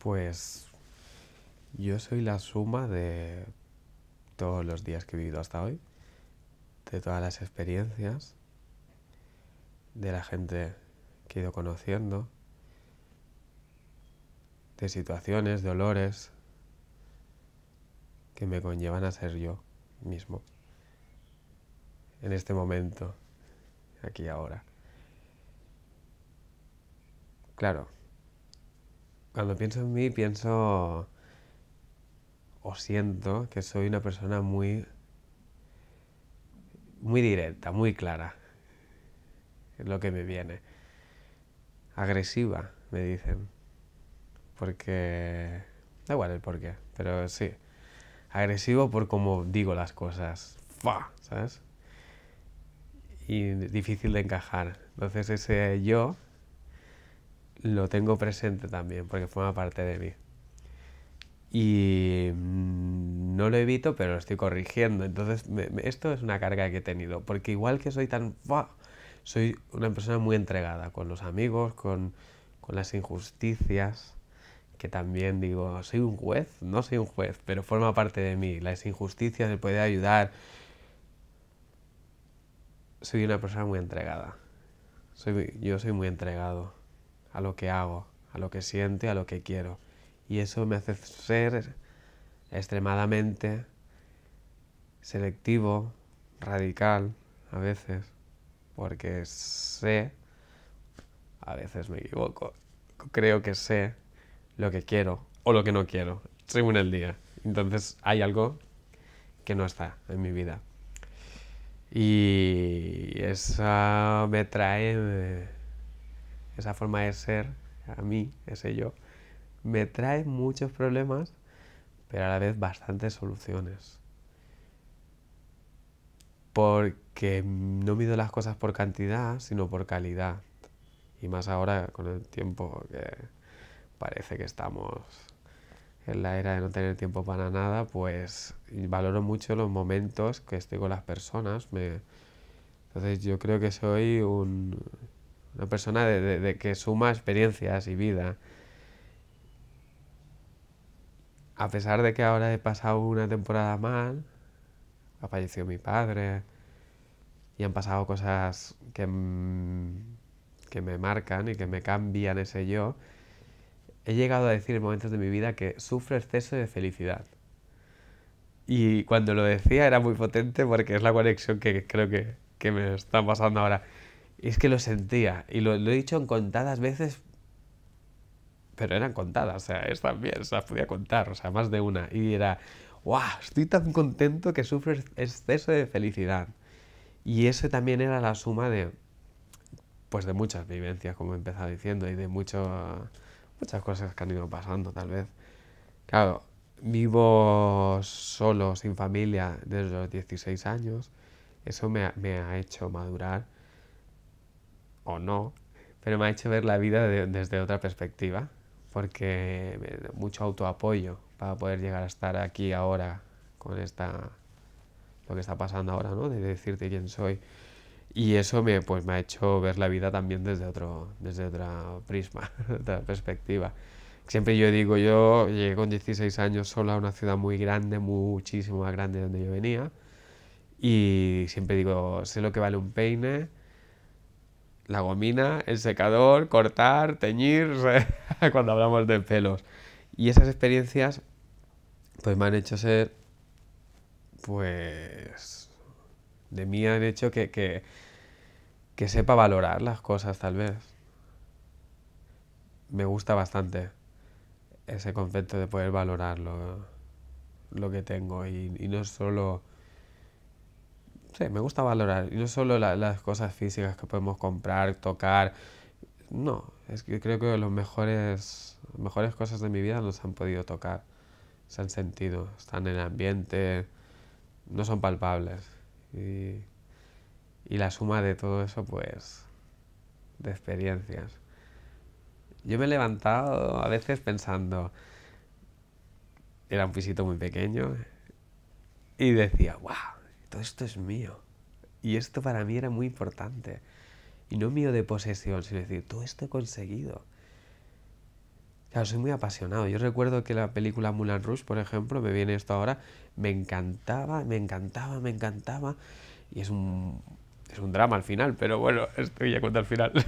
Pues yo soy la suma de todos los días que he vivido hasta hoy, de todas las experiencias, de la gente que he ido conociendo, de situaciones, dolores que me conllevan a ser yo mismo en este momento, aquí ahora. Claro, cuando pienso en mí, pienso o siento que soy una persona muy, muy directa, muy clara. Es lo que me viene. Agresiva, me dicen. Porque... Da igual el porqué, pero sí. Agresivo por cómo digo las cosas. ¡Fa! ¿Sabes? Y difícil de encajar. Entonces ese yo lo tengo presente también, porque forma parte de mí. Y mm, no lo evito, pero lo estoy corrigiendo. Entonces, esto es una carga que he tenido, porque igual que soy tan... Soy una persona muy entregada con los amigos, con, las injusticias, que también digo, soy un juez, no soy un juez, pero forma parte de mí. Las injusticias, el puede ayudar. Soy una persona muy entregada. Soy, yo soy muy entregado a lo que hago, a lo que siento y a lo que quiero. Y eso me hace ser extremadamente selectivo, radical a veces, porque sé, a veces me equivoco, creo que sé lo que quiero o lo que no quiero, según el día. Entonces hay algo que no está en mi vida. Y eso me trae esa forma de ser, a mí, ese yo, me trae muchos problemas, pero a la vez bastantes soluciones. Porque no mido las cosas por cantidad, sino por calidad. Y más ahora con el tiempo que parece que estamos en la era de no tener tiempo para nada, pues valoro mucho los momentos que estoy con las personas. Me... Entonces yo creo que soy un una persona de, que suma experiencias y vida. A pesar de que ahora he pasado una temporada mal, ha fallecido mi padre y han pasado cosas que, que me marcan y que me cambian ese yo, he llegado a decir en momentos de mi vida que sufro exceso de felicidad. Y cuando lo decía era muy potente porque es la conexión que creo que me está pasando ahora es que lo sentía, y lo, he dicho en contadas veces, pero eran contadas, o sea, es también, se sea, podía contar, o sea, más de una, y era, ¡guau! Wow, estoy tan contento que sufro exceso de felicidad. Y eso también era la suma de, pues de muchas vivencias, como he empezado diciendo, y de muchas cosas que han ido pasando, tal vez. Claro, vivo solo, sin familia, desde los 16 años. Eso me ha hecho madurar no, pero me ha hecho ver la vida desde otra perspectiva, porque eh, mucho autoapoyo para poder llegar a estar aquí ahora con esta lo que está pasando ahora, ¿no? De decirte quién soy. Y eso me, pues, me ha hecho ver la vida también desde otro, desde otra prisma, otra perspectiva. Siempre yo digo, yo llegué con 16 años solo a una ciudad muy grande, muchísimo más grande de donde yo venía. Y siempre digo, sé lo que vale un peine, la gomina, el secador, cortar, teñir, cuando hablamos de pelos. Y esas experiencias, pues me han hecho ser, pues, de mí han hecho que, que, sepa valorar las cosas tal vez. Me gusta bastante ese concepto de poder valorar lo, que tengo y, y no solo Sí, me gusta valorar. no solo las cosas físicas que podemos comprar, tocar. No, es que creo que las mejores, mejores cosas de mi vida no se han podido tocar. Se han sentido, están en el ambiente, no son palpables. Y, la suma de todo eso, pues, de experiencias. Yo me he levantado a veces pensando, era un pisito muy pequeño, y decía, wow todo esto es mío. Y esto para mí era muy importante. Y no mío de posesión, sino decir, todo esto he conseguido. Claro, soy muy apasionado. Yo recuerdo que la película Mulan Rush por ejemplo, me viene esto ahora, me encantaba, me encantaba, me encantaba. Y es un, drama al final, pero bueno, estoy ya cuento al final.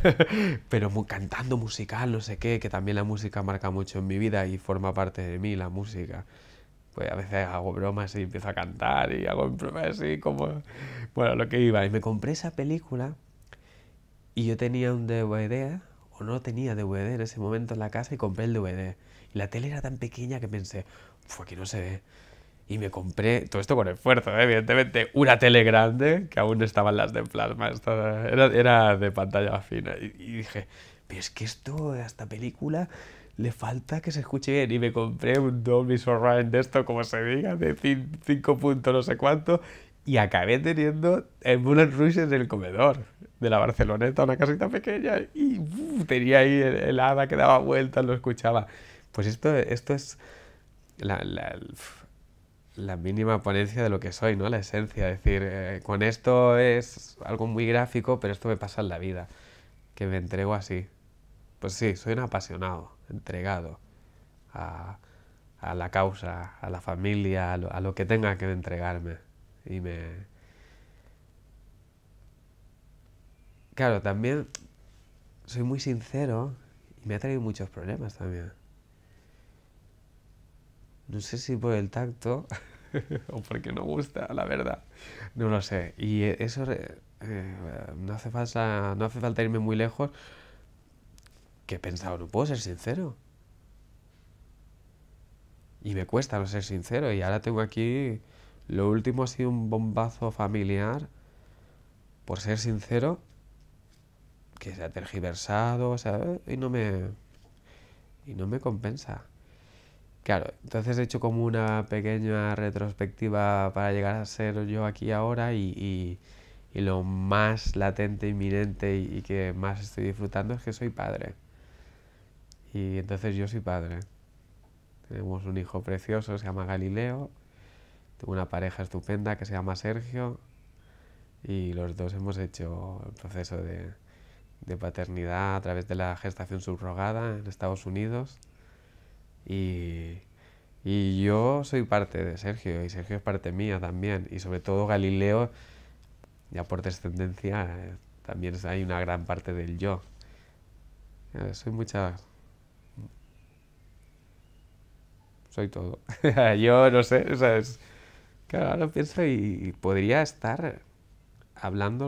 pero cantando musical, no sé qué, que también la música marca mucho en mi vida y forma parte de mí, la música pues a veces hago bromas y empiezo a cantar y hago bromas así como, bueno, lo que iba. Y me compré esa película y yo tenía un DVD, o no tenía DVD en ese momento en la casa y compré el DVD. Y la tele era tan pequeña que pensé, fue que no se ve. Y me compré, todo esto con esfuerzo, ¿eh? evidentemente, una tele grande, que aún estaban las de plasma, era, era de pantalla fina. Y, y dije, pero es que esto, esta película, le falta que se escuche bien. Y me compré un Dolby Surround de esto, como se diga, de 5 puntos no sé cuánto, y acabé teniendo el Moulin Rouge en el comedor de la Barceloneta, una casita pequeña, y tenía ahí el, hada que daba vueltas, lo escuchaba. Pues esto, esto es la, mínima ponencia de lo que soy, ¿no? La esencia, es decir, eh, con esto es algo muy gráfico, pero esto me pasa en la vida, que me entrego así. Pues sí, soy un apasionado, entregado a, la causa, a la familia, a lo, que tenga que entregarme. Y me... Claro, también soy muy sincero y me ha traído muchos problemas también. No sé si por el tacto o porque no gusta, la verdad. No lo sé. Y eso eh, eh, no, hace no hace falta irme muy lejos he pensado, no puedo ser sincero. Y me cuesta no ser sincero. Y ahora tengo aquí, lo último ha sido un bombazo familiar, por ser sincero, que se ha tergiversado, sea, Y no me, y no me compensa. Claro, entonces he hecho como una pequeña retrospectiva para llegar a ser yo aquí ahora y, lo más latente, inminente y, que más estoy disfrutando es que soy padre. Y entonces yo soy padre. Tenemos un hijo precioso, se llama Galileo. Tengo una pareja estupenda que se llama Sergio. Y los dos hemos hecho el proceso de, paternidad a través de la gestación subrogada en Estados Unidos. Y, yo soy parte de Sergio y Sergio es parte mía también. Y sobre todo Galileo, ya por descendencia, eh, también hay una gran parte del yo. Eh, soy mucha soy todo. yo no sé, o sea, es... Claro, ahora pienso y podría estar hablando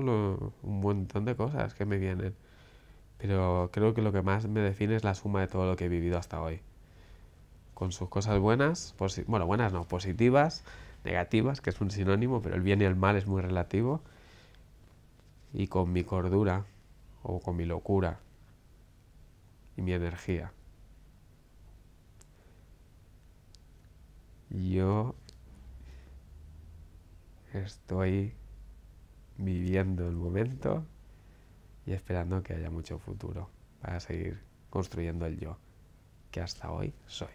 un montón de cosas que me vienen. Pero creo que lo que más me define es la suma de todo lo que he vivido hasta hoy. Con sus cosas buenas, bueno, buenas no, positivas, negativas, que es un sinónimo, pero el bien y el mal es muy relativo. Y con mi cordura, o con mi locura, y mi energía. yo estoy viviendo el momento y esperando que haya mucho futuro para seguir construyendo el yo que hasta hoy soy.